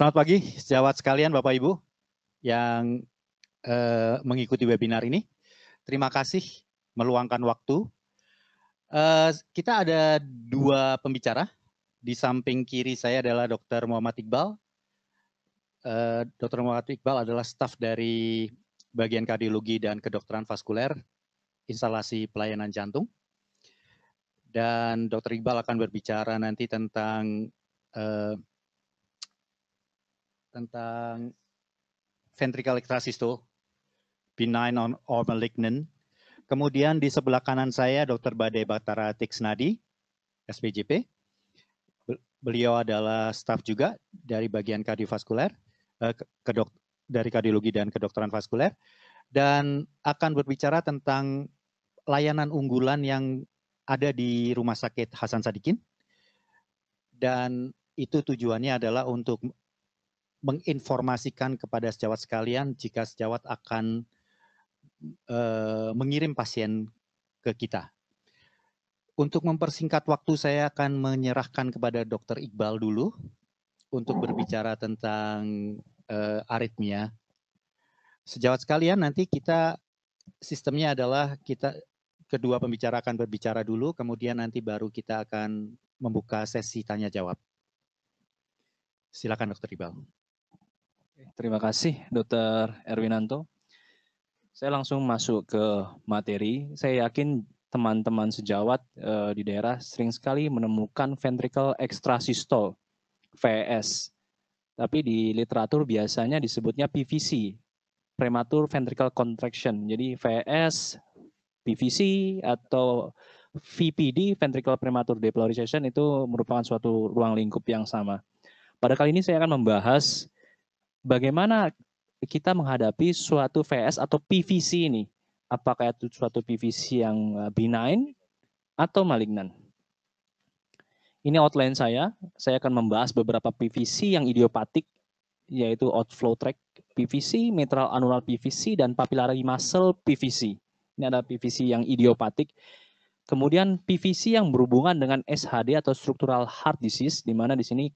Selamat pagi, sejawat sekalian Bapak Ibu yang eh, mengikuti webinar ini. Terima kasih meluangkan waktu. Eh, kita ada dua pembicara. Di samping kiri saya adalah Dr. Muhammad Iqbal. Eh, Dr. Muhammad Iqbal adalah staf dari bagian kardiologi dan kedokteran vaskuler, instalasi pelayanan jantung. Dan Dr. Iqbal akan berbicara nanti tentang eh, tentang ventricle ekstrasis itu, benign or malignant. Kemudian di sebelah kanan saya Dr. Bade Batara Tiksnadi, SPJP. Beliau adalah staf juga dari bagian kardiovaskuler, eh, dari kardiologi dan kedokteran vaskuler, dan akan berbicara tentang layanan unggulan yang ada di Rumah Sakit Hasan Sadikin. Dan itu tujuannya adalah untuk menginformasikan kepada sejawat sekalian jika sejawat akan e, mengirim pasien ke kita. Untuk mempersingkat waktu, saya akan menyerahkan kepada Dr. Iqbal dulu untuk berbicara tentang e, aritmia. Sejawat sekalian, nanti kita sistemnya adalah kita kedua pembicara akan berbicara dulu, kemudian nanti baru kita akan membuka sesi tanya jawab. Silakan Dr. Iqbal. Terima kasih Dr. Erwinanto. Saya langsung masuk ke materi. Saya yakin teman-teman sejawat eh, di daerah sering sekali menemukan ventricle extrasystol VS. Tapi di literatur biasanya disebutnya PVC, premature ventricle contraction. Jadi VS, PVC atau VPD (ventricular premature depolarization) itu merupakan suatu ruang lingkup yang sama. Pada kali ini saya akan membahas bagaimana kita menghadapi suatu VS atau PVC ini? Apakah itu suatu PVC yang eh, benign atau malignan? Ini outline saya. Saya akan membahas beberapa PVC yang idiopatik, yaitu outflow track PVC, mitral anular PVC, dan papillary muscle PVC. Ini ada PVC yang idiopatik. Kemudian PVC yang berhubungan dengan SHD atau structural heart disease, di mana di sini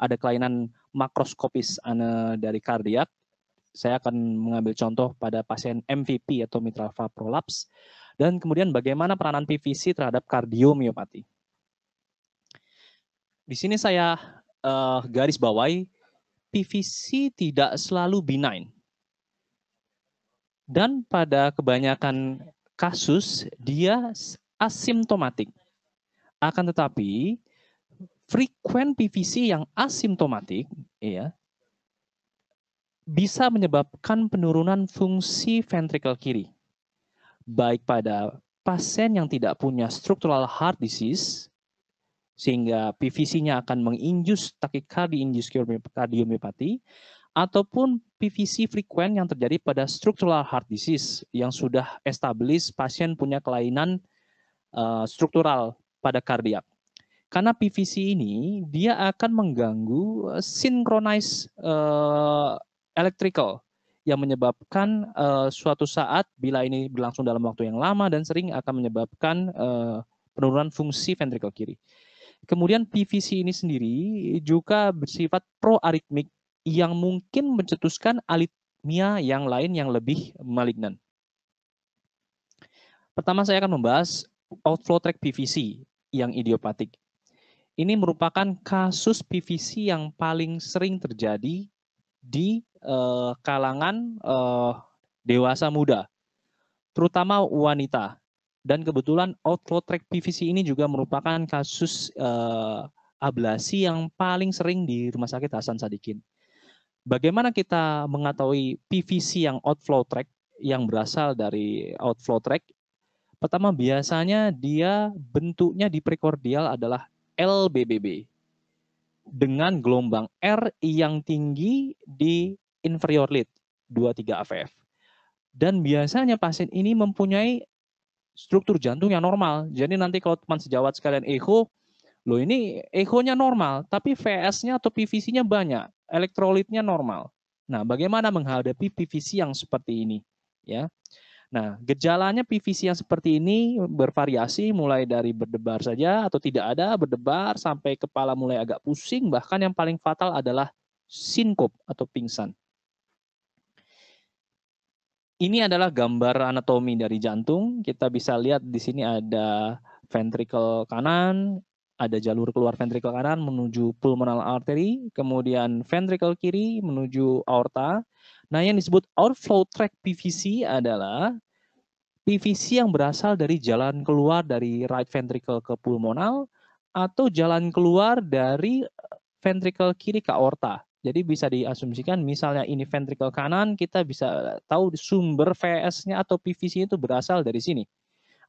ada kelainan makroskopis ane dari kardiak. Saya akan mengambil contoh pada pasien MVP atau mitral valve prolapse. dan kemudian bagaimana peranan PVC terhadap kardiomiopati. Di sini saya uh, garis bawahi PVC tidak selalu benign. Dan pada kebanyakan kasus dia asimptomatik. Akan tetapi Frequent PVC yang asimptomatik ya, bisa menyebabkan penurunan fungsi ventrikel kiri, baik pada pasien yang tidak punya struktural heart disease, sehingga PVC-nya akan menginjus takikardi injus kardiomyopati ataupun PVC frekuen yang terjadi pada struktural heart disease yang sudah established pasien punya kelainan uh, struktural pada kardiak. Karena PVC ini dia akan mengganggu eh, synchronize uh, electrical yang menyebabkan uh, suatu saat bila ini berlangsung dalam waktu yang lama dan sering akan menyebabkan uh, penurunan fungsi ventrikel kiri. Kemudian PVC ini sendiri juga bersifat proaritmik yang mungkin mencetuskan aritmia yang lain yang lebih malignan. Pertama saya akan membahas outflow track PVC yang idiopatik. Ini merupakan kasus PVC yang paling sering terjadi di uh, kalangan uh, dewasa muda, terutama wanita. Dan kebetulan outflow track PVC ini juga merupakan kasus uh, ablasi yang paling sering di Rumah Sakit Hasan Sadikin. Bagaimana kita mengetahui PVC yang outflow track yang berasal dari outflow track? Pertama, biasanya dia bentuknya di prekordial adalah LBBB dengan gelombang R yang tinggi di inferior lid 23 AVF. Dan biasanya pasien ini mempunyai struktur jantung yang normal. Jadi nanti kalau teman sejawat sekalian echo, lo ini echo-nya normal, tapi VS-nya atau PVC-nya banyak, elektrolitnya normal. Nah, bagaimana menghadapi PVC yang seperti ini? Ya, Nah, gejalanya PVC yang seperti ini bervariasi mulai dari berdebar saja atau tidak ada berdebar sampai kepala mulai agak pusing, bahkan yang paling fatal adalah sinkop atau pingsan. Ini adalah gambar anatomi dari jantung. Kita bisa lihat di sini ada ventrikel kanan, ada jalur keluar ventrikel kanan menuju pulmonal arteri, kemudian ventrikel kiri menuju aorta, Nah, yang disebut outflow track PVC adalah PVC yang berasal dari jalan keluar dari right ventricle ke pulmonal atau jalan keluar dari ventricle kiri ke aorta. Jadi bisa diasumsikan misalnya ini ventricle kanan, kita bisa tahu sumber VS-nya atau PVC itu berasal dari sini.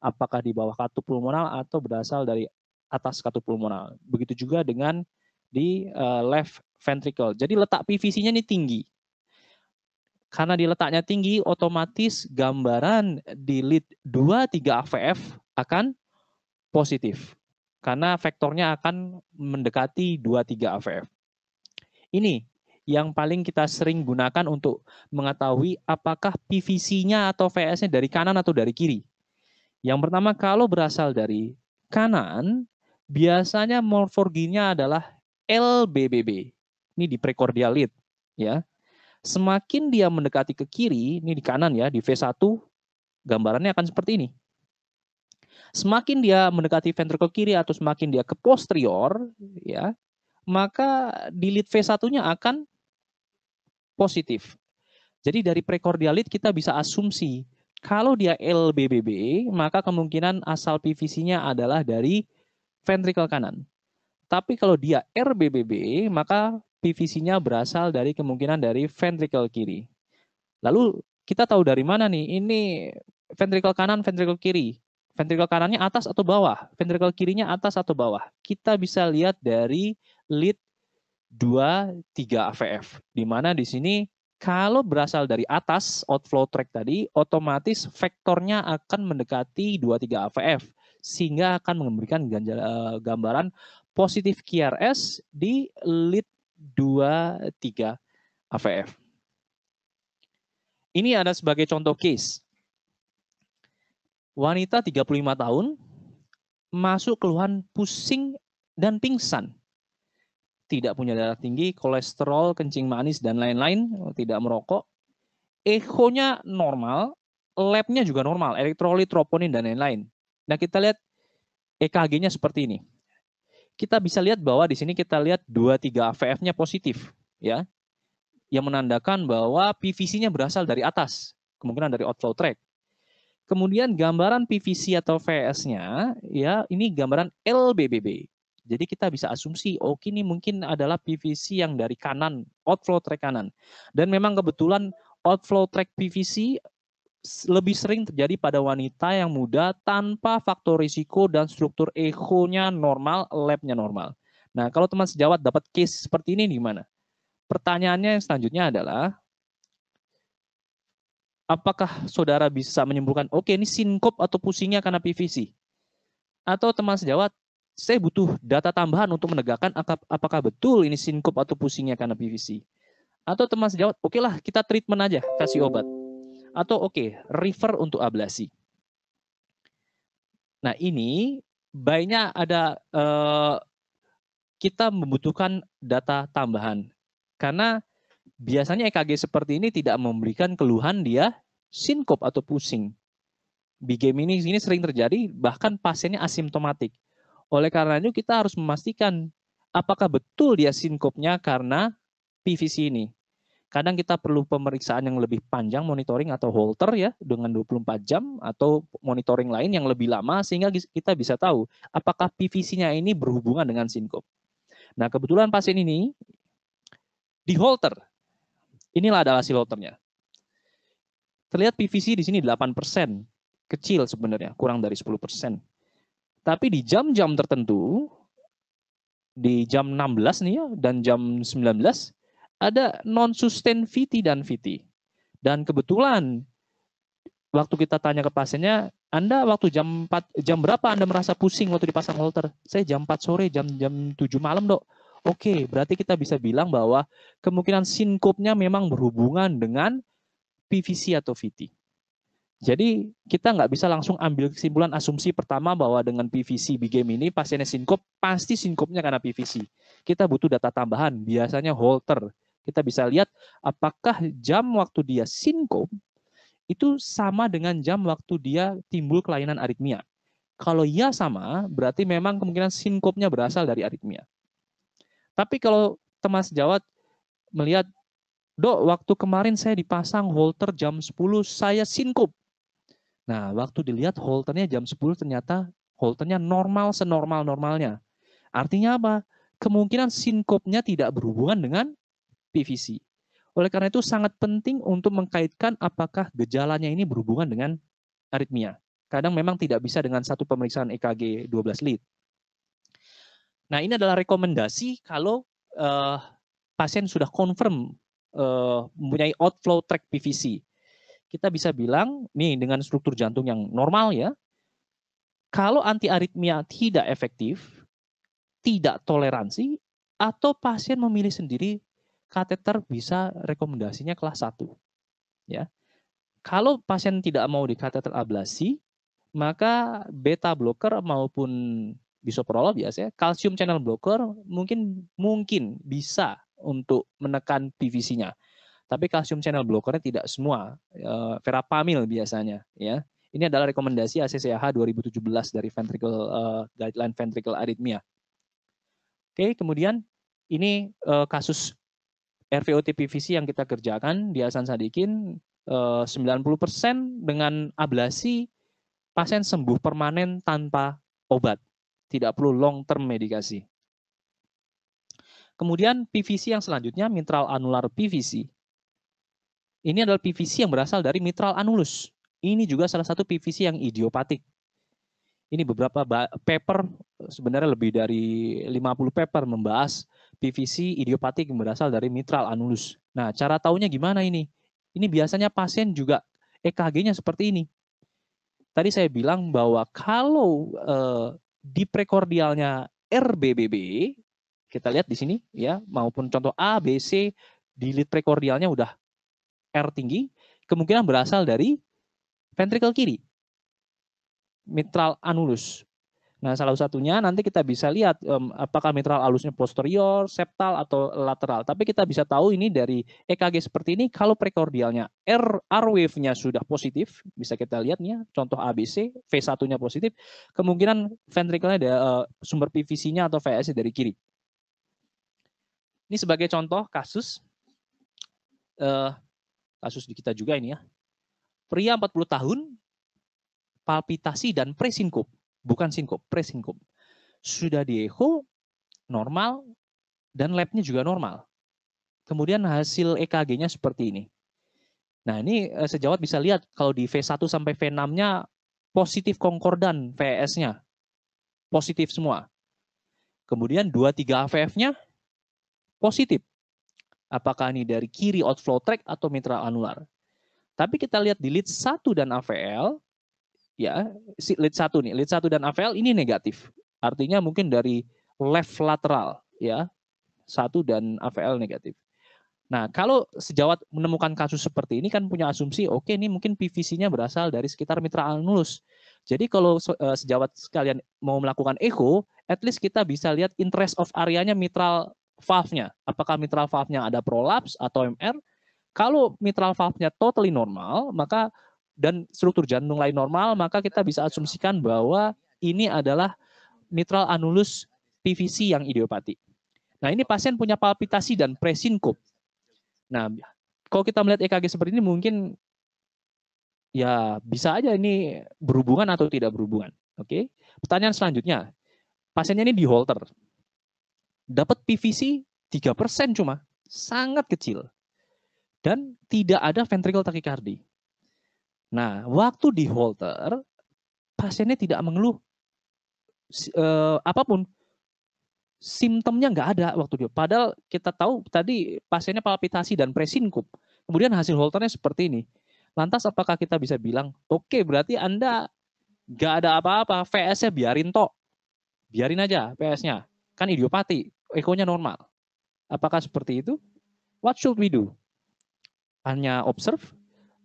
Apakah di bawah katup pulmonal atau berasal dari atas katup pulmonal. Begitu juga dengan di eh, left ventricle. Jadi letak PVC-nya ini tinggi. Karena diletaknya tinggi, otomatis gambaran di lead 2, 3 AVF akan positif. Karena vektornya akan mendekati 2, 3 AVF. Ini yang paling kita sering gunakan untuk mengetahui apakah PVC-nya atau VS-nya dari kanan atau dari kiri. Yang pertama, kalau berasal dari kanan, biasanya morforginya adalah LBBB. Ini di precordial lead. Ya. Semakin dia mendekati ke kiri, ini di kanan ya, di V1, gambarannya akan seperti ini. Semakin dia mendekati ventrikel kiri atau semakin dia ke posterior, ya, maka lead V1-nya akan positif. Jadi dari prekordialit kita bisa asumsi kalau dia LBBB, maka kemungkinan asal PVC-nya adalah dari ventrikel kanan. Tapi kalau dia RBBB, maka PVC-nya berasal dari kemungkinan dari ventricle kiri. Lalu kita tahu dari mana nih? Ini ventricle kanan, ventricle kiri. Ventricle kanannya atas atau bawah? Ventricle kirinya atas atau bawah? Kita bisa lihat dari lead 2, 3 AVF. Di mana di sini kalau berasal dari atas outflow track tadi, otomatis vektornya akan mendekati 2 3 AVF sehingga akan memberikan eh, gambaran positif QRS di lead tiga AVF. Ini ada sebagai contoh case. Wanita 35 tahun masuk keluhan pusing dan pingsan. Tidak punya darah tinggi, kolesterol, kencing manis, dan lain-lain. Tidak merokok. nya normal. Labnya juga normal. Elektrolit, troponin, dan lain-lain. Nah kita lihat EKG-nya seperti ini kita bisa lihat bahwa di sini kita lihat 2-3 AVF-nya positif, ya, yang menandakan bahwa PVC-nya berasal dari atas, kemungkinan dari outflow track. Kemudian gambaran PVC atau VS-nya, ya, ini gambaran LBBB. Jadi kita bisa asumsi, oh ini mungkin adalah PVC yang dari kanan, outflow track kanan. Dan memang kebetulan outflow track PVC lebih sering terjadi pada wanita yang muda tanpa faktor risiko dan struktur ekonya normal, labnya normal. Nah, kalau teman sejawat dapat case seperti ini gimana? Pertanyaannya yang selanjutnya adalah, apakah saudara bisa menyembuhkan? oke okay, ini sinkop atau pusingnya karena PVC? Atau teman sejawat, saya butuh data tambahan untuk menegakkan apakah betul ini sinkop atau pusingnya karena PVC. Atau teman sejawat, oke okay lah kita treatment aja, kasih obat atau oke okay, river untuk ablasi. Nah ini baiknya ada uh, kita membutuhkan data tambahan karena biasanya EKG seperti ini tidak memberikan keluhan dia sinkop atau pusing. Bigame ini ini sering terjadi bahkan pasiennya asimptomatik. Oleh karena itu kita harus memastikan apakah betul dia sinkopnya karena PVC ini. Kadang kita perlu pemeriksaan yang lebih panjang, monitoring atau holter ya, dengan 24 jam, atau monitoring lain yang lebih lama, sehingga kita bisa tahu apakah PVC-nya ini berhubungan dengan sinkop. Nah, kebetulan pasien ini di holter. Inilah adalah hasil holternya. Terlihat PVC di sini 8%, kecil sebenarnya, kurang dari 10%. Tapi di jam-jam tertentu, di jam 16 nih ya, dan jam 19, ada non-sustain VT dan VT. Dan kebetulan waktu kita tanya ke pasiennya, Anda waktu jam 4 jam berapa Anda merasa pusing waktu dipasang holter? Saya jam 4 sore, jam jam 7 malam, Dok. Oke, berarti kita bisa bilang bahwa kemungkinan sinkopnya memang berhubungan dengan PVC atau VT. Jadi kita nggak bisa langsung ambil kesimpulan asumsi pertama bahwa dengan PVC game ini pasiennya sinkop, pasti sinkopnya karena PVC. Kita butuh data tambahan, biasanya holter kita bisa lihat apakah jam waktu dia sinkom itu sama dengan jam waktu dia timbul kelainan aritmia. Kalau ya sama, berarti memang kemungkinan sinkopnya berasal dari aritmia. Tapi kalau teman sejawat melihat, Dok, waktu kemarin saya dipasang holter jam 10, saya sinkop. Nah, waktu dilihat holternya jam 10 ternyata holternya normal senormal-normalnya. Artinya apa? Kemungkinan sinkopnya tidak berhubungan dengan PVC. Oleh karena itu sangat penting untuk mengkaitkan apakah gejalanya ini berhubungan dengan aritmia. Kadang memang tidak bisa dengan satu pemeriksaan EKG 12 lead. Nah, ini adalah rekomendasi kalau uh, pasien sudah confirm uh, mempunyai outflow track PVC. Kita bisa bilang nih dengan struktur jantung yang normal ya. Kalau antiaritmia tidak efektif, tidak toleransi atau pasien memilih sendiri kateter bisa rekomendasinya kelas 1. Ya. Kalau pasien tidak mau di kateter ablasi, maka beta blocker maupun bisoprolol biasanya kalsium channel blocker mungkin mungkin bisa untuk menekan PVC-nya. Tapi kalsium channel blockernya tidak semua, e, verapamil biasanya ya. Ini adalah rekomendasi ACCAH 2017 dari ventricle e, guideline ventricle arrhythmia. Oke, kemudian ini e, kasus RVOT PVC yang kita kerjakan di Hasan Sadikin 90% eh, dengan ablasi pasien sembuh permanen tanpa obat, tidak perlu long term medikasi. Kemudian PVC yang selanjutnya mitral anular PVC. Ini adalah PVC yang berasal dari mitral anulus. Ini juga salah satu PVC yang idiopatik. Ini beberapa paper sebenarnya lebih dari 50 paper membahas PVC idiopatik berasal dari mitral anulus. Nah, cara taunya gimana ini? Ini biasanya pasien juga EKG-nya seperti ini. Tadi saya bilang bahwa kalau eh, di prekordialnya RBBB, kita lihat di sini ya, maupun contoh ABC di lead prekordialnya udah R tinggi, kemungkinan berasal dari ventrikel kiri, mitral anulus, Nah, salah satunya nanti kita bisa lihat um, apakah mitral alusnya posterior, septal atau lateral. Tapi kita bisa tahu ini dari EKG seperti ini kalau prekordialnya R R wave-nya sudah positif, bisa kita lihat nih contoh ABC V1-nya positif, kemungkinan ventrikelnya ada uh, sumber PVC-nya atau VS dari kiri. Ini sebagai contoh kasus uh, kasus di kita juga ini ya. Pria 40 tahun palpitasi dan presinkup bukan sinkop, presinkup. Sudah di echo, normal, dan labnya juga normal. Kemudian hasil EKG-nya seperti ini. Nah, ini eh, sejawat bisa lihat kalau di V1 sampai V6-nya positif konkordan VS-nya. Positif semua. Kemudian 2-3 AVF-nya positif. Apakah ini dari kiri outflow track atau mitral anular? Tapi kita lihat di lead 1 dan AVL, ya si lead satu nih lead satu dan AVL ini negatif artinya mungkin dari left lateral ya satu dan AVL negatif nah kalau sejawat menemukan kasus seperti ini kan punya asumsi oke okay, ini mungkin PVC-nya berasal dari sekitar mitra annulus jadi kalau eh, sejawat sekalian mau melakukan echo, at least kita bisa lihat interest of areanya mitral valve-nya. Apakah mitral valve-nya ada prolaps atau MR? Kalau mitral valve-nya totally normal, maka dan struktur jantung lain normal, maka kita bisa asumsikan bahwa ini adalah mitral anulus PVC yang idiopati. Nah, ini pasien punya palpitasi dan presinkup. Nah, kalau kita melihat EKG seperti ini mungkin ya bisa aja ini berhubungan atau tidak berhubungan. Oke. Pertanyaan selanjutnya. Pasiennya ini di holter. Dapat PVC 3% cuma, sangat kecil. Dan tidak ada ventricle tachycardia. Nah, waktu di holter, pasiennya tidak mengeluh eh, apapun. Simptomnya nggak ada waktu dia. Padahal kita tahu tadi pasiennya palpitasi dan presinkup. Kemudian hasil holternya seperti ini. Lantas apakah kita bisa bilang, oke okay, berarti Anda nggak ada apa-apa, VS-nya biarin toh, Biarin aja VS-nya. Kan idiopati, ekonya normal. Apakah seperti itu? What should we do? Hanya observe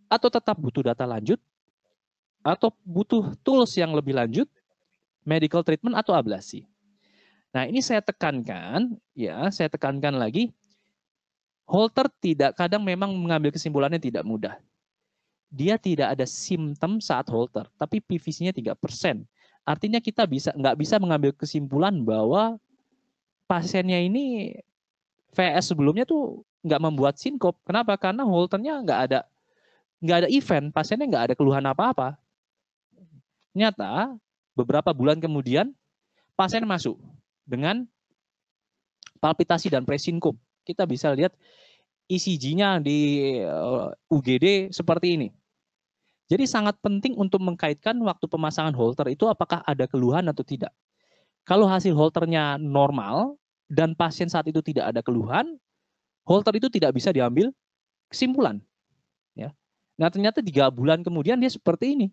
atau tetap butuh data lanjut, atau butuh tools yang lebih lanjut, medical treatment atau ablasi. Nah, ini saya tekankan, ya, saya tekankan lagi, Holter tidak kadang memang mengambil kesimpulannya tidak mudah. Dia tidak ada simptom saat Holter, tapi PVC-nya 3%. Artinya kita bisa nggak bisa mengambil kesimpulan bahwa pasiennya ini VS sebelumnya tuh nggak membuat sinkop. Kenapa? Karena Holternya nggak ada nggak ada event, pasiennya nggak ada keluhan apa-apa. Nyata, beberapa bulan kemudian, pasien masuk dengan palpitasi dan presinkum. Kita bisa lihat ECG-nya di eh, UGD seperti ini. Jadi sangat penting untuk mengkaitkan waktu pemasangan holter itu apakah ada keluhan atau tidak. Kalau hasil holternya normal dan pasien saat itu tidak ada keluhan, holter itu tidak bisa diambil kesimpulan Nah ternyata tiga bulan kemudian dia seperti ini.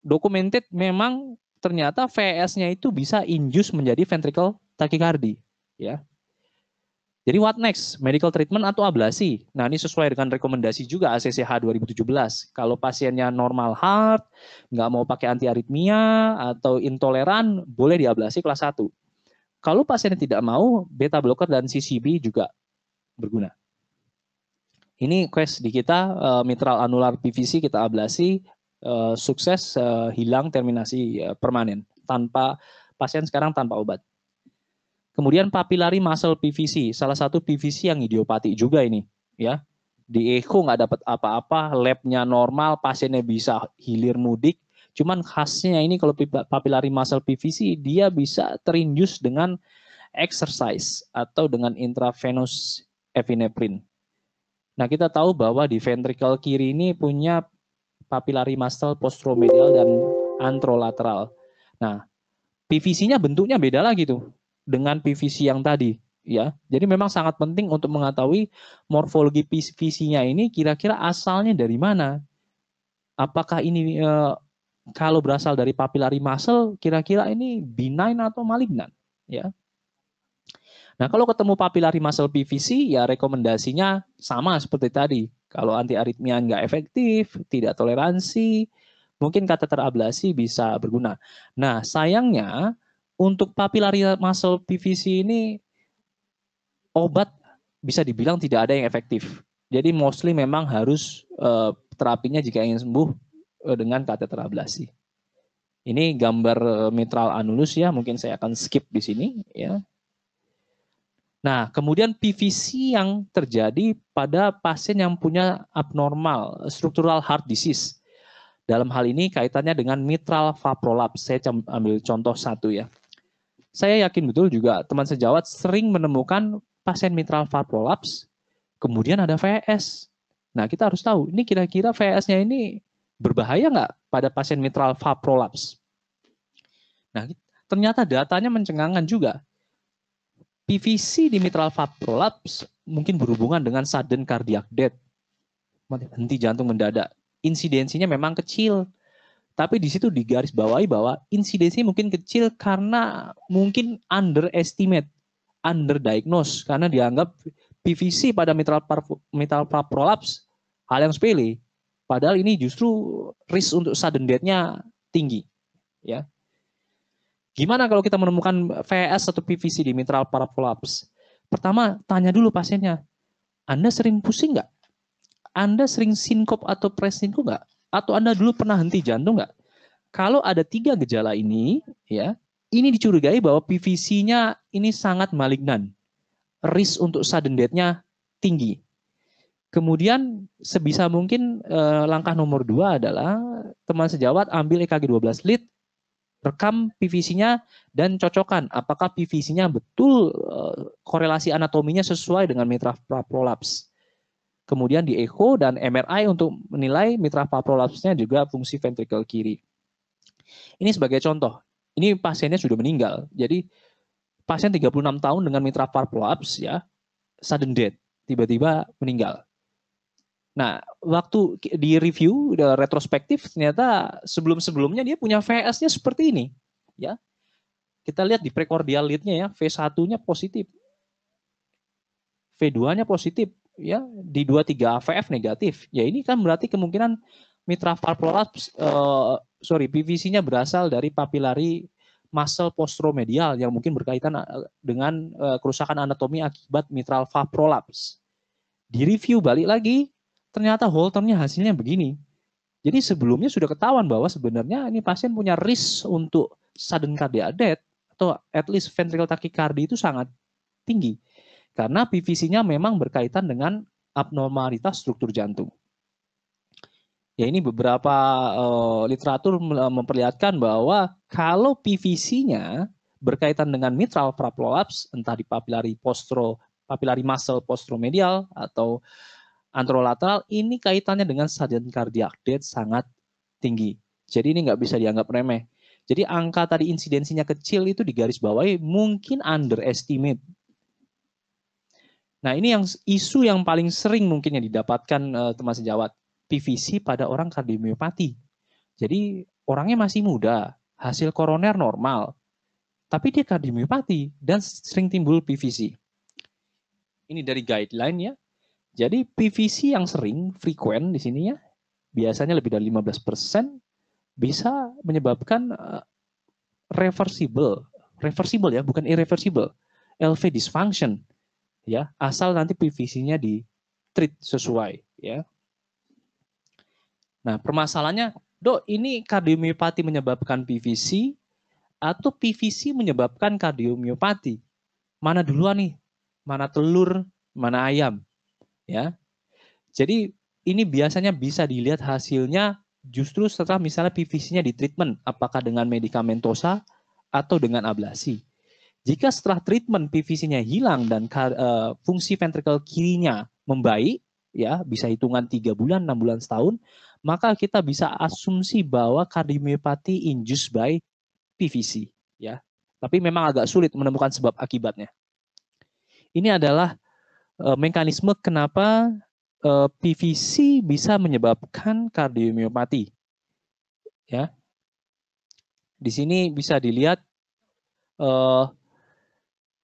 Documented memang ternyata VS-nya itu bisa induce menjadi ventricle tachycardi. Ya. Jadi what next? Medical treatment atau ablasi? Nah ini sesuai dengan rekomendasi juga ACCH 2017. Kalau pasiennya normal heart, nggak mau pakai antiaritmia atau intoleran, boleh diablasi kelas 1. Kalau pasiennya tidak mau, beta blocker dan CCB juga berguna. Ini quest di kita uh, mitral anular PVC kita ablasi uh, sukses uh, hilang terminasi uh, permanen tanpa pasien sekarang tanpa obat. Kemudian papillary muscle PVC, salah satu PVC yang idiopati juga ini, ya. Di echo nggak dapat apa-apa, labnya normal, pasiennya bisa hilir mudik. Cuman khasnya ini kalau papillary muscle PVC dia bisa terinjus dengan exercise atau dengan intravenous epinephrine. Nah, kita tahu bahwa di ventricle kiri ini punya papillary muscle postromedial dan antrolateral. Nah, PVC-nya bentuknya beda lagi tuh dengan PVC yang tadi ya. Jadi memang sangat penting untuk mengetahui morfologi PVC-nya ini kira-kira asalnya dari mana. Apakah ini e, kalau berasal dari papillary muscle kira-kira ini benign atau malignan ya. Nah, kalau ketemu papillary muscle PVC, ya rekomendasinya sama seperti tadi. Kalau antiaritmia nggak efektif, tidak toleransi, mungkin kata ablasi bisa berguna. Nah, sayangnya untuk papillary muscle PVC ini obat bisa dibilang tidak ada yang efektif. Jadi mostly memang harus uh, terapinya jika ingin sembuh uh, dengan kateter ablasi. Ini gambar eh, mitral anulus ya, mungkin saya akan skip di sini ya. Nah, kemudian PVC yang terjadi pada pasien yang punya abnormal struktural heart disease. Dalam hal ini kaitannya dengan mitral prolapse. Saya ambil contoh satu ya. Saya yakin betul juga teman sejawat sering menemukan pasien mitral prolapse. kemudian ada VS. Nah, kita harus tahu ini kira-kira VS-nya ini berbahaya nggak pada pasien mitral prolapse? Nah, ternyata datanya mencengangkan juga PVC di mitral valve prolapse mungkin berhubungan dengan sudden cardiac death. Henti jantung mendadak. Insidensinya memang kecil. Tapi di situ digaris bawahi bahwa insidensi mungkin kecil karena mungkin underestimate, underdiagnose karena dianggap PVC pada mitral mitral valve prolapse hal yang sepele. Padahal ini justru risk untuk sudden death-nya tinggi. Ya. Gimana kalau kita menemukan VS atau PVC di mitral parafolaps? Pertama, tanya dulu pasiennya, Anda sering pusing nggak? Anda sering sinkop atau presinko nggak? Atau Anda dulu pernah henti jantung nggak? Kalau ada tiga gejala ini, ya, ini dicurigai bahwa PVC-nya ini sangat malignan. Risk untuk sudden death-nya tinggi. Kemudian sebisa mungkin eh, langkah nomor dua adalah teman sejawat ambil EKG 12 lead rekam PVC-nya dan cocokkan apakah PVC-nya betul eh, korelasi anatominya sesuai dengan mitra prolaps. Kemudian di echo dan MRI untuk menilai mitra prolapsnya juga fungsi ventrikel kiri. Ini sebagai contoh. Ini pasiennya sudah meninggal. Jadi pasien 36 tahun dengan mitra prolaps ya sudden death, tiba-tiba meninggal. Nah, waktu di review retrospektif ternyata sebelum-sebelumnya dia punya VS-nya seperti ini, ya. Kita lihat di precordial lead-nya ya, V1-nya positif. V2-nya positif, ya. Di 23 AVF negatif. Ya ini kan berarti kemungkinan mitra valvular uh, eh, sorry, PVC-nya berasal dari papilari muscle postromedial yang mungkin berkaitan eh, dengan uh, kerusakan anatomi akibat mitral valve prolapse. Di review balik lagi ternyata whole termnya hasilnya begini. Jadi sebelumnya sudah ketahuan bahwa sebenarnya ini pasien punya risk untuk sudden cardiac death atau at least ventricle tachycardia itu sangat tinggi karena PVC-nya memang berkaitan dengan abnormalitas struktur jantung. Ya ini beberapa uh, literatur eh, memperlihatkan bahwa kalau PVC-nya berkaitan dengan mitral prolaps entah di papillary postro papillary muscle postromedial atau Antrolateral ini kaitannya dengan sudden cardiac death sangat tinggi. Jadi ini nggak bisa dianggap remeh. Jadi angka tadi insidensinya kecil itu di garis bawahnya mungkin underestimate. Nah ini yang isu yang paling sering mungkin yang didapatkan uh, teman sejawat PVC pada orang kardiomiopati. Jadi orangnya masih muda, hasil koroner normal, tapi dia kardiomiopati dan sering timbul PVC. Ini dari guideline ya, jadi PVC yang sering, frequent di sini ya, biasanya lebih dari 15% bisa menyebabkan uh, reversible, reversible ya, bukan irreversible, LV dysfunction ya, asal nanti PVC-nya di treat sesuai ya. Nah, permasalahannya, Dok, ini kardiomiopati menyebabkan PVC atau PVC menyebabkan kardiomiopati? Mana duluan nih? Mana telur, mana ayam? ya. Jadi ini biasanya bisa dilihat hasilnya justru setelah misalnya PVC-nya di treatment apakah dengan medikamentosa atau dengan ablasi. Jika setelah treatment PVC-nya hilang dan uh, fungsi ventrikel kirinya membaik, ya bisa hitungan tiga bulan, enam bulan, setahun, maka kita bisa asumsi bahwa kardiomiopati induced by PVC, ya. Tapi memang agak sulit menemukan sebab akibatnya. Ini adalah Eh, mekanisme kenapa uh, eh, PVC bisa menyebabkan kardiomiopati. Ya. Di sini bisa dilihat uh,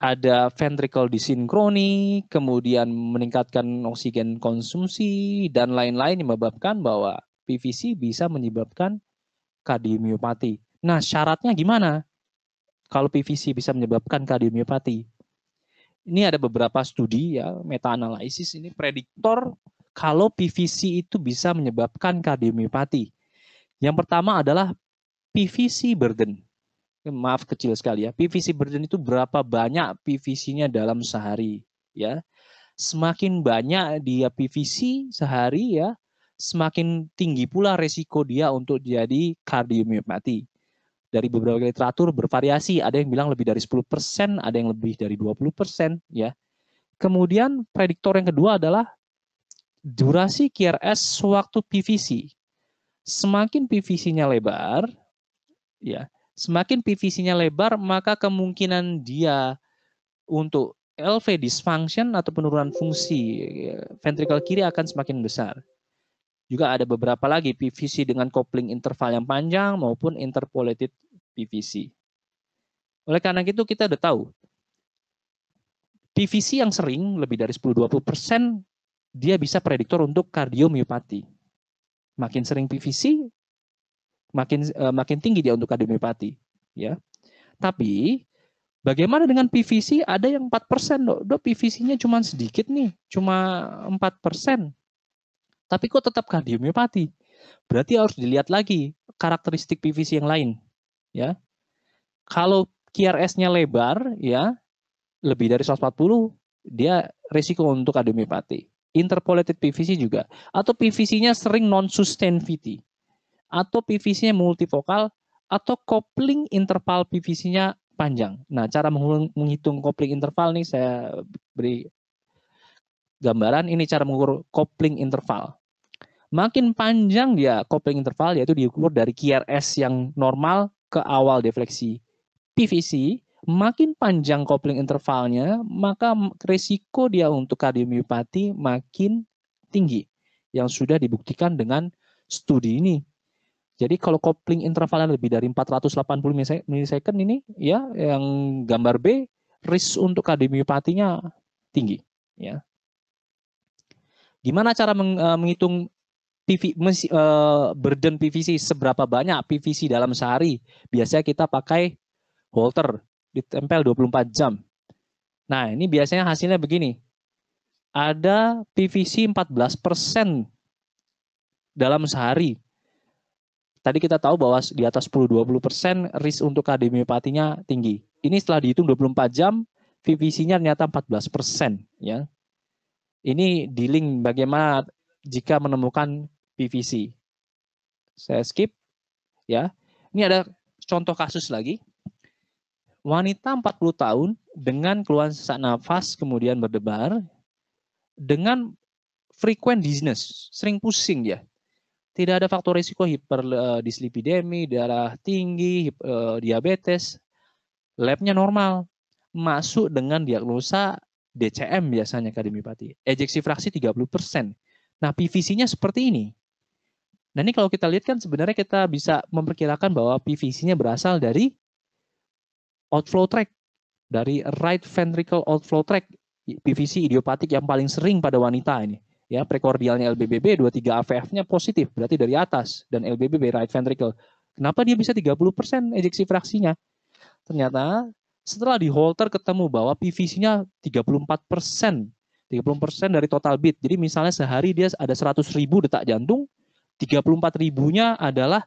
ada ventricle disinkroni, kemudian meningkatkan oksigen konsumsi dan lain-lain yang menyebabkan bahwa PVC bisa menyebabkan kardiomiopati. Nah, syaratnya gimana? Kalau PVC bisa menyebabkan kardiomiopati, ini ada beberapa studi ya meta analisis ini prediktor kalau PVC itu bisa menyebabkan kardiomiopati. Yang pertama adalah PVC burden. Eh, maaf kecil sekali ya. PVC burden itu berapa banyak PVC-nya dalam sehari ya. Semakin banyak dia PVC sehari ya, semakin tinggi pula resiko dia untuk jadi kardiomiopati dari beberapa literatur bervariasi, ada yang bilang lebih dari 10%, ada yang lebih dari 20%, ya. Kemudian prediktor yang kedua adalah durasi QRS waktu PVC. Semakin PVC-nya lebar, ya, semakin PVC-nya lebar, maka kemungkinan dia untuk LV dysfunction atau penurunan fungsi ventrikel kiri akan semakin besar. Juga ada beberapa lagi PVC dengan kopling interval yang panjang maupun interpolated PVC. Oleh karena itu kita udah tahu PVC yang sering lebih dari 10-20% dia bisa prediktor untuk kardiomiopati. Makin sering PVC, makin uh, makin tinggi dia untuk kardiomiopati, ya. Tapi bagaimana dengan PVC? Ada yang 4%, Dok. Dok PVC-nya cuma sedikit nih, cuma 4% tapi kok tetap kardiomyopati. Berarti harus dilihat lagi karakteristik PVC yang lain, ya. Kalau QRS-nya lebar, ya, lebih dari 140, dia risiko untuk kardiomyopati. Interpolated PVC juga, atau PVC-nya sering non-sustainability, atau PVC-nya multifokal, atau kopling interval PVC-nya panjang. Nah, cara menghitung kopling interval nih saya beri gambaran ini cara mengukur kopling interval. Makin panjang dia ya kopling interval yaitu diukur dari QRS yang normal ke awal defleksi PVC, makin panjang kopling intervalnya, maka risiko dia untuk kardiomiopati makin tinggi yang sudah dibuktikan dengan studi ini. Jadi kalau kopling intervalnya lebih dari 480 milisecond ini ya yang gambar B risk untuk kardiomiopatinya tinggi ya. Gimana cara meng, uh, menghitung PV, uh, eh, burden PVC seberapa banyak PVC dalam sehari? Biasanya kita pakai holter ditempel 24 jam. Nah, ini biasanya hasilnya begini. Ada PVC 14% dalam sehari. Tadi kita tahu bahwa di atas 10-20% risk untuk kardemiopatinya tinggi. Ini setelah dihitung 24 jam, PVC-nya ternyata 14%. Ya. Ini di link bagaimana jika menemukan PVC. Saya skip. ya. Ini ada contoh kasus lagi. Wanita 40 tahun dengan keluhan sesak nafas kemudian berdebar dengan frequent dizziness, sering pusing ya. Tidak ada faktor risiko hiperdislipidemi, eh, darah tinggi, eh, diabetes. Labnya normal. Masuk dengan diagnosa DCM biasanya kademipati. Ejeksi fraksi 30%. Nah, PVC-nya seperti ini. Nah, ini kalau kita lihat kan sebenarnya kita bisa memperkirakan bahwa PVC-nya berasal dari outflow track, dari right ventricle outflow track, PVC idiopatik yang paling sering pada wanita ini. Ya, prekordialnya LBBB 23 AVF-nya positif, berarti dari atas dan LBBB right ventricle. Kenapa dia bisa 30% ejeksi fraksinya? Ternyata setelah di Holter ketemu bahwa PVC-nya 34 persen 30% dari total beat. Jadi misalnya sehari dia ada 100 ribu detak jantung, 34 ribunya adalah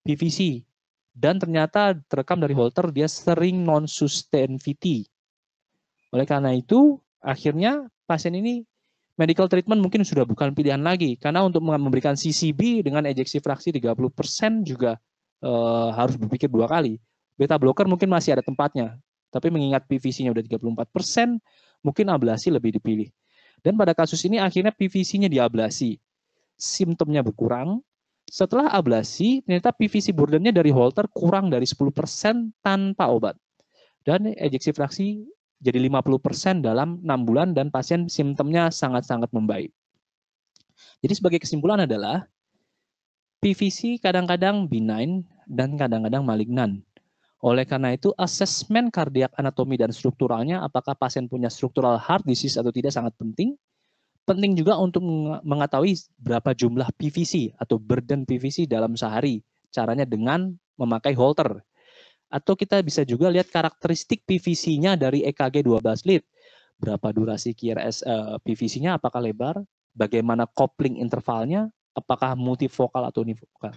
PVC. Dan ternyata terekam dari Holter dia sering non-sustainability. Oleh karena itu, akhirnya pasien ini medical treatment mungkin sudah bukan pilihan lagi. Karena untuk memberikan CCB dengan ejeksi fraksi 30% juga e, harus berpikir dua kali. Beta blocker mungkin masih ada tempatnya. Tapi mengingat PVC-nya udah 34%, mungkin ablasi lebih dipilih. Dan pada kasus ini akhirnya PVC-nya diablasi. Simptomnya berkurang. Setelah ablasi, ternyata PVC burden-nya dari Holter kurang dari 10% tanpa obat. Dan ejeksi fraksi jadi 50% dalam 6 bulan dan pasien simptomnya sangat-sangat membaik. Jadi sebagai kesimpulan adalah PVC kadang-kadang benign dan kadang-kadang malignan. Oleh karena itu, asesmen kardiak anatomi dan strukturalnya, apakah pasien punya struktural heart disease atau tidak sangat penting. Penting juga untuk mengetahui berapa jumlah PVC atau burden PVC dalam sehari, caranya dengan memakai holter. Atau kita bisa juga lihat karakteristik PVC-nya dari EKG 12 lead. Berapa durasi QRS uh, eh, PVC-nya, apakah lebar, bagaimana kopling intervalnya, apakah multifokal atau unifokal.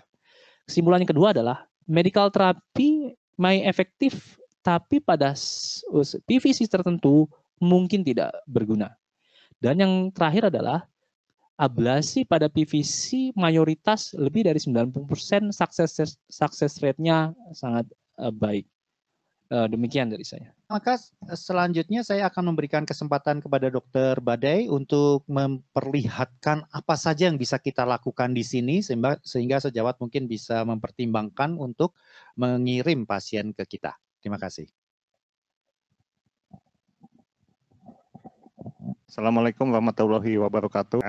kesimpulannya kedua adalah medical therapy my efektif, tapi pada PVC tertentu mungkin tidak berguna. Dan yang terakhir adalah ablasi pada PVC mayoritas lebih dari 90% success, sukses rate-nya sangat eh, baik. Eh, demikian dari saya. Maka eh, selanjutnya saya akan memberikan kesempatan kepada Dokter Badai untuk memperlihatkan apa saja yang bisa kita lakukan di sini sehingga, sehingga sejawat mungkin bisa mempertimbangkan untuk mengirim pasien ke kita. Terima kasih. Assalamualaikum warahmatullahi wabarakatuh.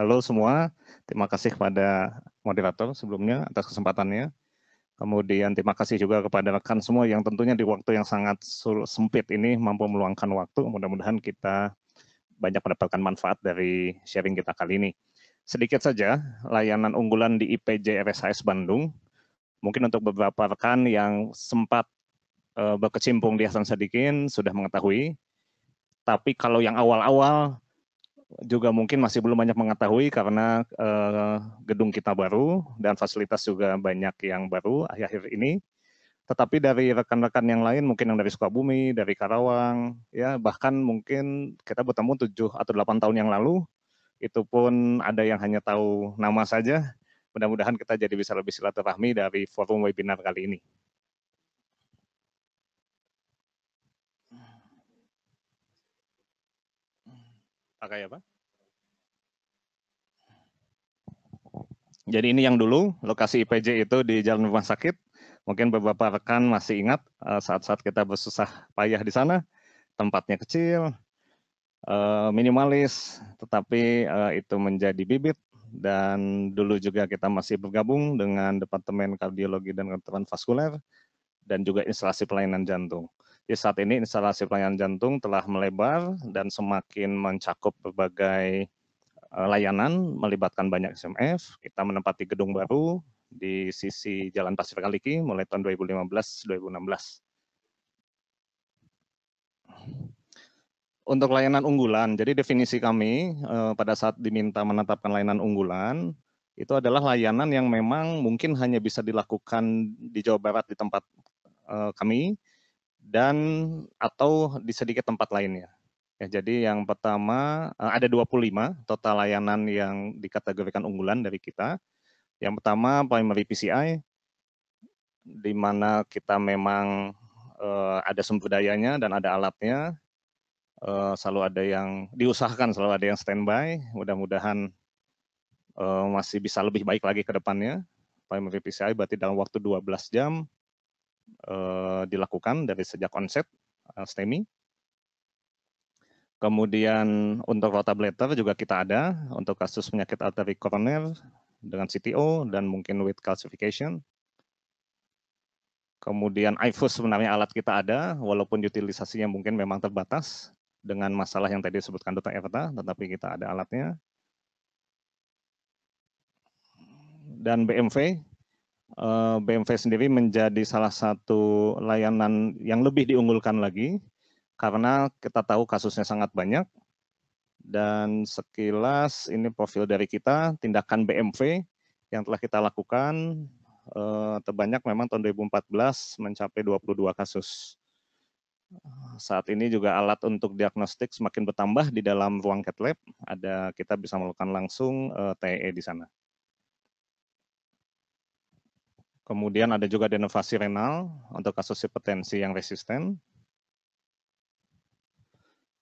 Halo semua, terima kasih kepada moderator sebelumnya atas kesempatannya. Kemudian terima kasih juga kepada rekan semua yang tentunya di waktu yang sangat sempit ini mampu meluangkan waktu. Mudah-mudahan kita banyak mendapatkan manfaat dari sharing kita kali ini. Sedikit saja layanan unggulan di IPJ RSIS Bandung. Mungkin untuk beberapa rekan yang sempat eh, berkecimpung di Hasan Sadikin sudah mengetahui. Tapi kalau yang awal-awal juga mungkin masih belum banyak mengetahui karena uh, gedung kita baru dan fasilitas juga banyak yang baru akhir-akhir ini. Tetapi dari rekan-rekan yang lain, mungkin yang dari Sukabumi, dari Karawang, ya bahkan mungkin kita bertemu tujuh atau delapan tahun yang lalu, itu pun ada yang hanya tahu nama saja. Mudah-mudahan kita jadi bisa lebih silaturahmi dari forum webinar kali ini. pakai apa? Jadi ini yang dulu, lokasi IPJ itu di Jalan Rumah Sakit. Mungkin beberapa rekan masih ingat eh, saat-saat kita bersusah payah di sana, tempatnya kecil, eh, minimalis, tetapi eh, itu menjadi bibit. Dan dulu juga kita masih bergabung dengan Departemen Kardiologi dan Kedokteran Vaskuler dan juga instalasi pelayanan jantung. Jadi saat ini instalasi pelayanan jantung telah melebar dan semakin mencakup berbagai eh, layanan, melibatkan banyak SMF. Kita menempati gedung baru di sisi Jalan Pasir Kaliki mulai tahun 2015-2016. Untuk layanan unggulan, jadi definisi kami eh, pada saat diminta menetapkan layanan unggulan, itu adalah layanan yang memang mungkin hanya bisa dilakukan di Jawa Barat di tempat eh, kami, dan atau di sedikit tempat lainnya. Ya, jadi yang pertama eh, ada 25 total layanan yang dikategorikan unggulan dari kita. Yang pertama primary PCI, di mana kita memang uh, ada sumber dayanya dan ada alatnya. Uh, selalu ada yang diusahakan, selalu ada yang standby. Mudah-mudahan uh, masih bisa lebih baik lagi ke depannya. Primary PCI berarti dalam waktu 12 jam eh, dilakukan dari sejak onset eh, STEMI. Kemudian untuk rotablator juga kita ada untuk kasus penyakit arteri koroner dengan CTO dan mungkin with calcification. Kemudian IFUS sebenarnya alat kita ada, walaupun utilisasinya mungkin memang terbatas dengan masalah yang tadi disebutkan Dr. Erta, tetapi kita ada alatnya. Dan BMV, Eh, BMV sendiri menjadi salah satu layanan yang lebih diunggulkan lagi karena kita tahu kasusnya sangat banyak dan sekilas ini profil dari kita tindakan BMV yang telah kita lakukan eh, terbanyak memang tahun 2014 mencapai 22 kasus. Saat ini juga alat untuk diagnostik semakin bertambah di dalam ruang CAT Lab. Ada kita bisa melakukan langsung eh, TE di sana. Kemudian ada juga denovasi renal untuk kasus hipertensi yang resisten.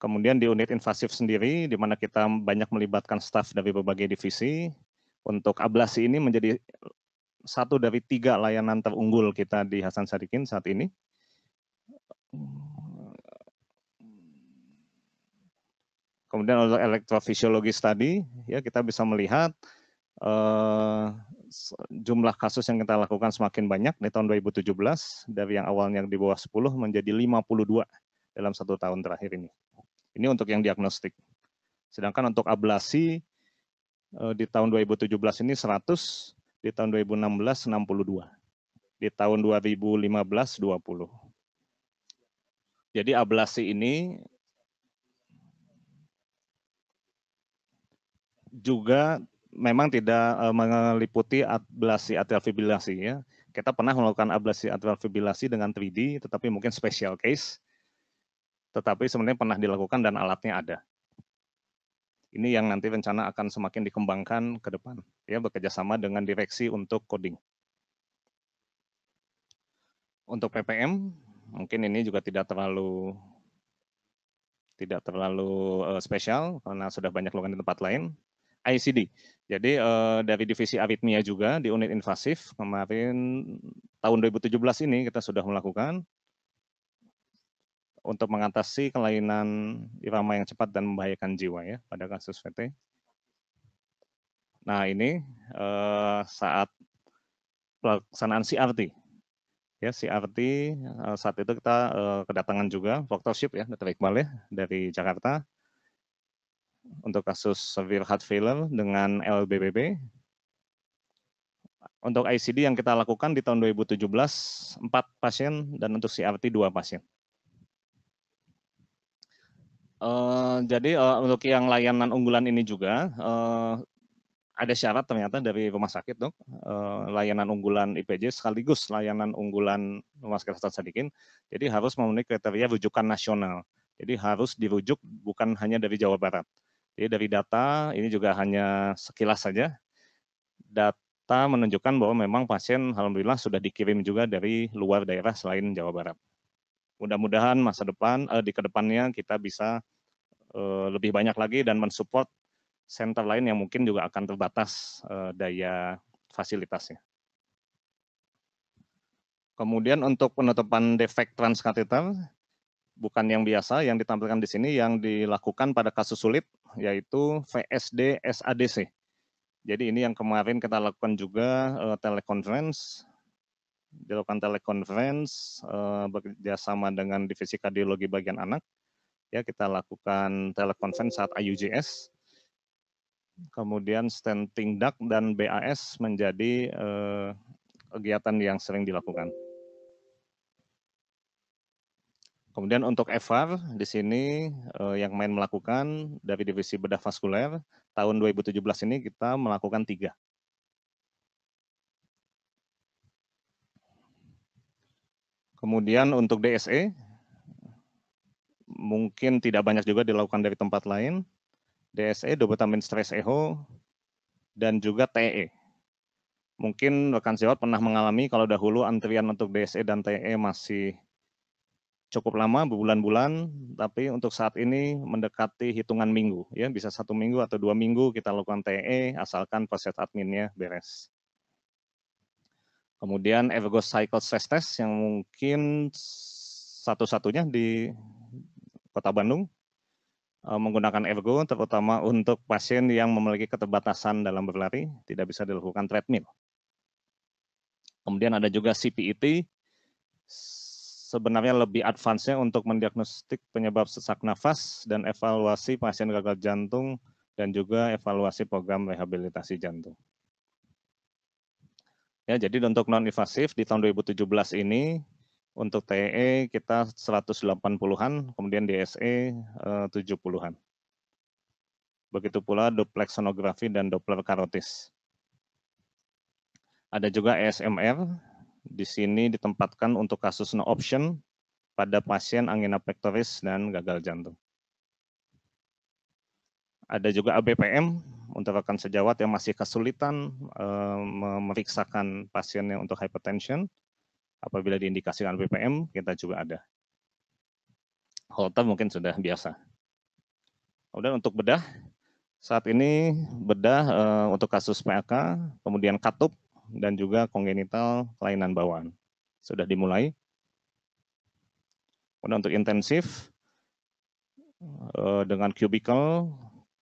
Kemudian di unit invasif sendiri, di mana kita banyak melibatkan staf dari berbagai divisi, untuk ablasi ini menjadi satu dari tiga layanan terunggul kita di Hasan Sadikin saat ini. Kemudian untuk elektrofisiologis tadi, ya kita bisa melihat eh, jumlah kasus yang kita lakukan semakin banyak di tahun 2017 dari yang awalnya di bawah 10 menjadi 52 dalam satu tahun terakhir ini. Ini untuk yang diagnostik. Sedangkan untuk ablasi eh, di tahun 2017 ini 100, di tahun 2016 62, di tahun 2015 20. Jadi ablasi ini juga memang tidak uh, eh, meliputi ablasi atrial fibrilasi ya. Kita pernah melakukan ablasi atrial fibrilasi dengan 3D, tetapi mungkin special case. Tetapi sebenarnya pernah dilakukan dan alatnya ada. Ini yang nanti rencana akan semakin dikembangkan ke depan, ya bekerjasama dengan direksi untuk coding. Untuk PPM, mungkin ini juga tidak terlalu tidak terlalu uh, spesial karena sudah banyak lakukan di tempat lain. ICD. Jadi uh, dari divisi aritmia juga di unit invasif kemarin tahun 2017 ini kita sudah melakukan untuk mengatasi kelainan irama yang cepat dan membahayakan jiwa ya pada kasus VT. Nah ini uh, saat pelaksanaan CRT. Ya CRT uh, eh, saat itu kita uh, kedatangan juga faktorship ya, Dr. Iqbal ya dari Jakarta untuk kasus severe heart failure dengan LBBB. Untuk ICD yang kita lakukan di tahun 2017, 4 pasien, dan untuk CRT 2 pasien. Uh, jadi uh, untuk yang layanan unggulan ini juga, uh, ada syarat ternyata dari rumah sakit, dok. Uh, layanan unggulan IPJ sekaligus layanan unggulan rumah sakit Hasan Sadikin. Jadi harus memenuhi kriteria rujukan nasional. Jadi harus dirujuk bukan hanya dari Jawa Barat. Jadi dari data ini juga hanya sekilas saja. Data menunjukkan bahwa memang pasien alhamdulillah sudah dikirim juga dari luar daerah selain Jawa Barat. Mudah-mudahan masa depan eh, di kedepannya kita bisa eh, lebih banyak lagi dan mensupport center lain yang mungkin juga akan terbatas eh, daya fasilitasnya. Kemudian untuk penutupan defek transkateter, bukan yang biasa yang ditampilkan di sini yang dilakukan pada kasus sulit yaitu VSD SADC. Jadi ini yang kemarin kita lakukan juga uh, telekonferensi, dilakukan telekonferensi uh, bekerjasama dengan divisi kardiologi bagian anak. Ya kita lakukan telekonferensi saat IUGS. Kemudian stenting duct dan BAS menjadi uh, kegiatan yang sering dilakukan. Kemudian untuk FR di sini eh, yang main melakukan dari divisi bedah vaskuler tahun 2017 ini kita melakukan tiga. Kemudian untuk DSE mungkin tidak banyak juga dilakukan dari tempat lain. DSE, dobutamin stress echo, dan juga TE. E. Mungkin rekan sewat pernah mengalami kalau dahulu antrian untuk DSE dan TE e masih cukup lama berbulan-bulan, tapi untuk saat ini mendekati hitungan minggu, ya bisa satu minggu atau dua minggu kita lakukan TE asalkan proses adminnya beres. Kemudian Evergo Cycle Stress Test yang mungkin satu-satunya di Kota Bandung eh, menggunakan Evergo terutama untuk pasien yang memiliki keterbatasan dalam berlari tidak bisa dilakukan treadmill. Kemudian ada juga CPET sebenarnya lebih advance-nya untuk mendiagnostik penyebab sesak nafas dan evaluasi pasien gagal jantung dan juga evaluasi program rehabilitasi jantung. Ya, jadi untuk non-invasif di tahun 2017 ini untuk TEE e kita 180-an, kemudian DSE 70-an. Eh, Begitu pula duplex sonografi dan Doppler karotis. Ada juga ASMR. E di sini ditempatkan untuk kasus no option pada pasien angina pectoris dan gagal jantung. Ada juga ABPM untuk rekan sejawat yang masih kesulitan eh, memeriksakan pasiennya untuk hypertension. Apabila diindikasikan ABPM, kita juga ada. Holter mungkin sudah biasa. Kemudian untuk bedah, saat ini bedah eh, untuk kasus PAK, kemudian katup, dan juga kongenital kelainan bawaan. Sudah dimulai. Kemudian untuk intensif, eh, dengan cubicle,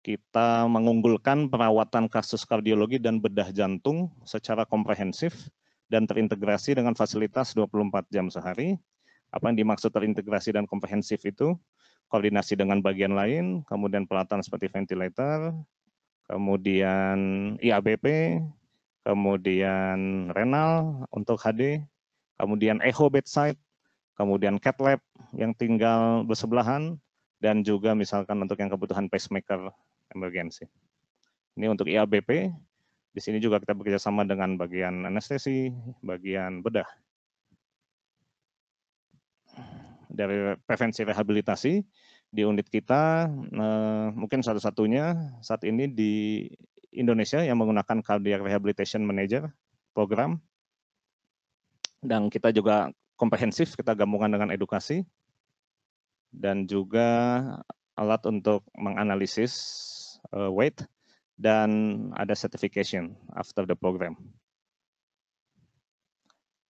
kita mengunggulkan perawatan kasus kardiologi dan bedah jantung secara komprehensif dan terintegrasi dengan fasilitas 24 jam sehari. Apa yang dimaksud terintegrasi dan komprehensif itu? Koordinasi dengan bagian lain, kemudian peralatan seperti ventilator, kemudian IABP, kemudian renal untuk HD, kemudian echo bedside, kemudian cat lab yang tinggal bersebelahan, dan juga misalkan untuk yang kebutuhan pacemaker emergency. Ini untuk IABP, di sini juga kita bekerjasama dengan bagian anestesi, bagian bedah. Dari prevensi rehabilitasi, di unit kita eh, mungkin satu-satunya saat ini di Indonesia yang menggunakan Cardiac Rehabilitation Manager program. Dan kita juga komprehensif, kita gabungan dengan edukasi. Dan juga alat untuk menganalisis uh, weight dan ada certification after the program.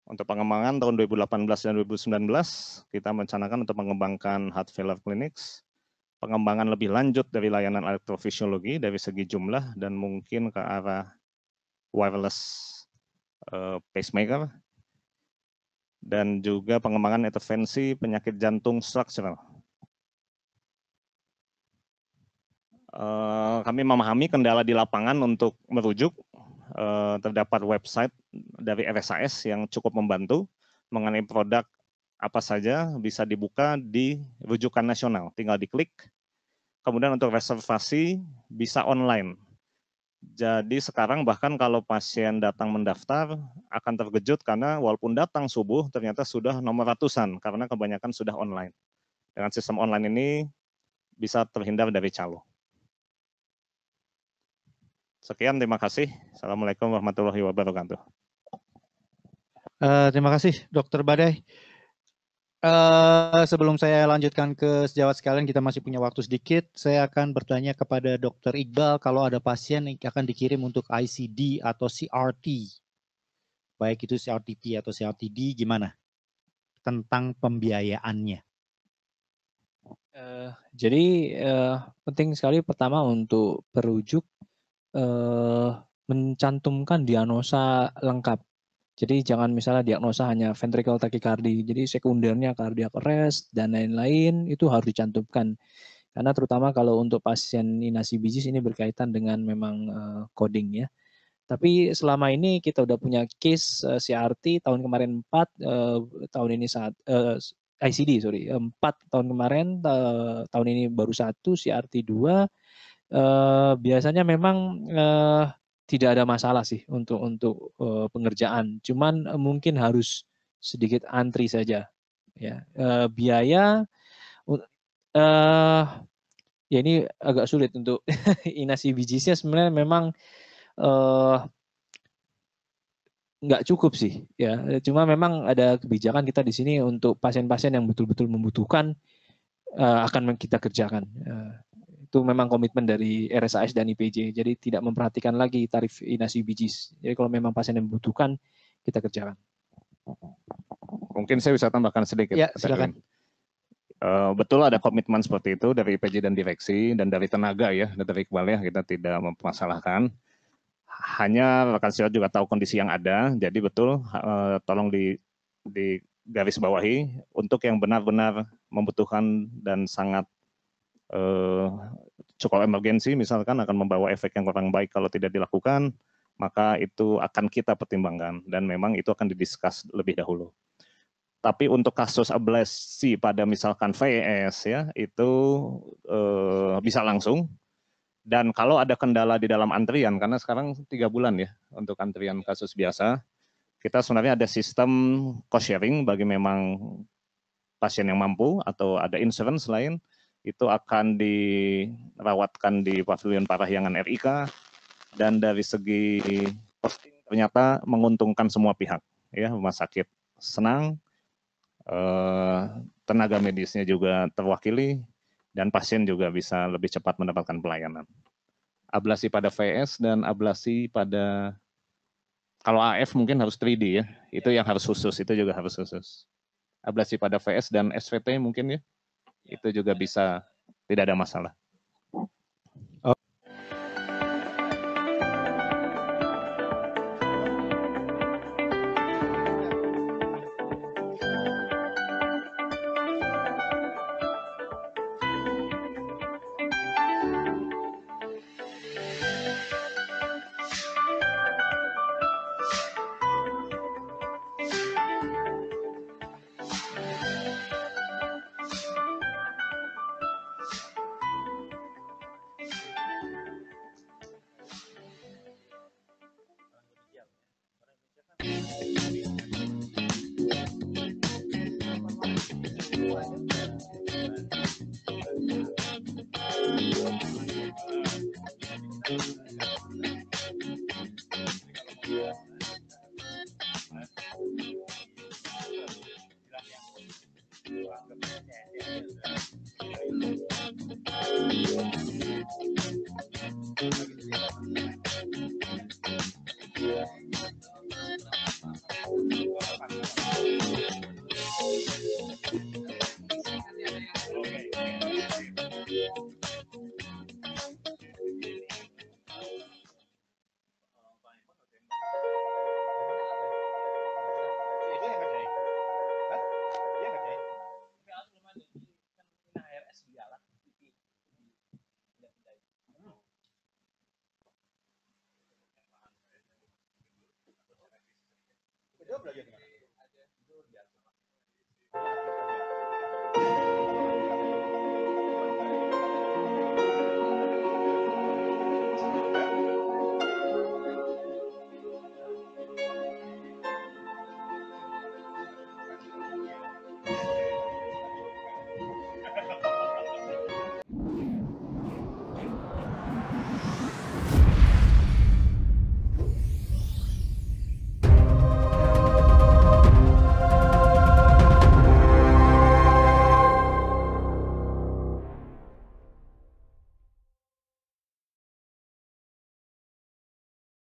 Untuk pengembangan tahun 2018 dan 2019, kita merencanakan untuk mengembangkan heart failure clinics, pengembangan lebih lanjut dari layanan elektrofisiologi dari segi jumlah dan mungkin ke arah wireless eh, pacemaker dan juga pengembangan intervensi penyakit jantung struktural. Eh, kami memahami kendala di lapangan untuk merujuk eh, terdapat website dari RSAS yang cukup membantu mengenai produk apa saja bisa dibuka di rujukan nasional. Tinggal diklik, Kemudian untuk reservasi bisa online. Jadi sekarang bahkan kalau pasien datang mendaftar akan terkejut karena walaupun datang subuh ternyata sudah nomor ratusan karena kebanyakan sudah online. Dengan sistem online ini bisa terhindar dari calo. Sekian, terima kasih. Assalamualaikum warahmatullahi wabarakatuh. Uh, terima kasih, Dokter Badai. Eh, sebelum saya lanjutkan ke sejawat sekalian, kita masih punya waktu sedikit. Saya akan bertanya kepada Dokter Iqbal kalau ada pasien yang akan dikirim untuk ICD atau CRT, baik itu CRTP atau CRTD, gimana tentang pembiayaannya? Uh, jadi uh, penting sekali pertama untuk berujuk uh, mencantumkan diagnosa lengkap jadi jangan misalnya diagnosa hanya ventricle tachycardi, jadi sekundernya cardiac arrest dan lain-lain itu harus dicantumkan. Karena terutama kalau untuk pasien inasi bijis ini berkaitan dengan memang eh, coding ya. Tapi selama ini kita udah punya case CRT eh, tahun kemarin 4, eh, tahun ini saat ICD sorry 4 tahun kemarin tahun ini baru satu CRT 2 biasanya memang tidak ada masalah sih untuk untuk uh, pengerjaan. Cuman uh, mungkin harus sedikit antri saja. Ya, uh, biaya uh, ya ini agak sulit untuk inasi bijinya sebenarnya memang uh, nggak cukup sih ya cuma memang ada kebijakan kita di sini untuk pasien-pasien yang betul-betul membutuhkan akan kita kerjakan itu memang komitmen dari RSAS dan IPJ. Jadi tidak memperhatikan lagi tarif inasi bijis. Jadi kalau memang pasien yang membutuhkan, kita kerjakan. Mungkin saya bisa tambahkan sedikit. Ya, silakan. Eh, betul ada komitmen seperti itu dari IPJ dan direksi dan dari tenaga ya, dari Iqbal ya, kita tidak mempermasalahkan. Hanya rekan saya juga tahu kondisi yang ada, jadi betul eh, tolong di, di garis bawahi untuk yang benar-benar membutuhkan dan sangat Eh, cukup emergensi misalkan akan membawa efek yang kurang baik kalau tidak dilakukan, maka itu akan kita pertimbangkan dan memang itu akan didiskus lebih dahulu. Tapi untuk kasus ablasi pada misalkan VES ya itu eh, bisa langsung dan kalau ada kendala di dalam antrian karena sekarang tiga bulan ya untuk antrian kasus biasa kita sebenarnya ada sistem cost sharing bagi memang pasien yang mampu atau ada insurance lain itu akan dirawatkan di Pavilion Parahyangan RIK dan dari segi posting ternyata menguntungkan semua pihak ya rumah sakit senang eh, tenaga medisnya juga terwakili dan pasien juga bisa lebih cepat mendapatkan pelayanan ablasi pada VS dan ablasi pada kalau AF mungkin harus 3D ya itu yang harus khusus itu juga harus khusus ablasi pada VS dan SVT mungkin ya itu juga bisa tidak ada masalah